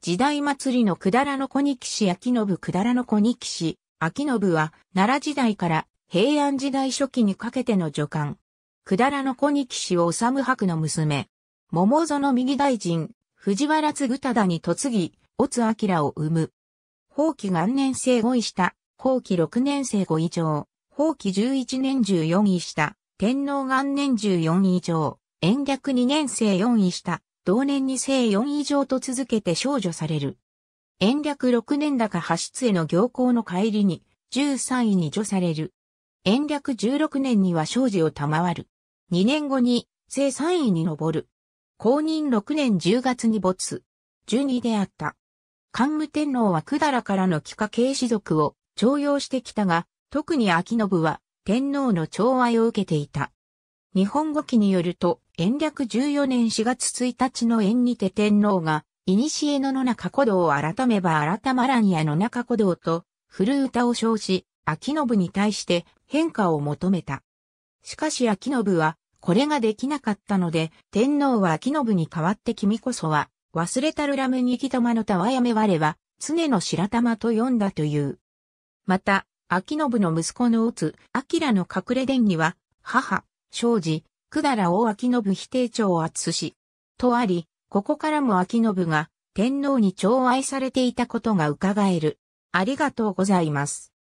時代祭りのくだらの小に岸秋信くだらの小に岸秋信は奈良時代から平安時代初期にかけての助官。くだらの小に岸を治む白の娘。桃園右大臣、藤原嗣忠に嫁ぎ、乙津明を生む。法期元年生5位下、法期6年生5位上、法期11年14位下、天皇元年14位上、延暦2年生4位下、同年に正4以上と続けて少女される。延暦6年高発出への行行の帰りに、13位に除される。延暦16年には生児を賜る。2年後に、正3位に上る。公認6年10月に没。12であった。桓武天皇は百済からの帰化系士族を徴用してきたが、特に秋信は天皇の寵愛を受けていた。日本語記によると、延暦14年4月1日の縁にて天皇が、古の野中古道を改めば改まらんや野中古道と、古歌を称し、秋信に対して変化を求めた。しかし秋信は、これができなかったので、天皇は秋信に代わって君こそは、忘れたるラムにき止まのたわやめ我は、常の白玉と呼んだという。また、秋信の息子のうつ、明の隠れ伝には、母、庄司、百済大秋信否定長厚し、とあり、ここからも秋信が天皇に寵愛されていたことが伺える。ありがとうございます。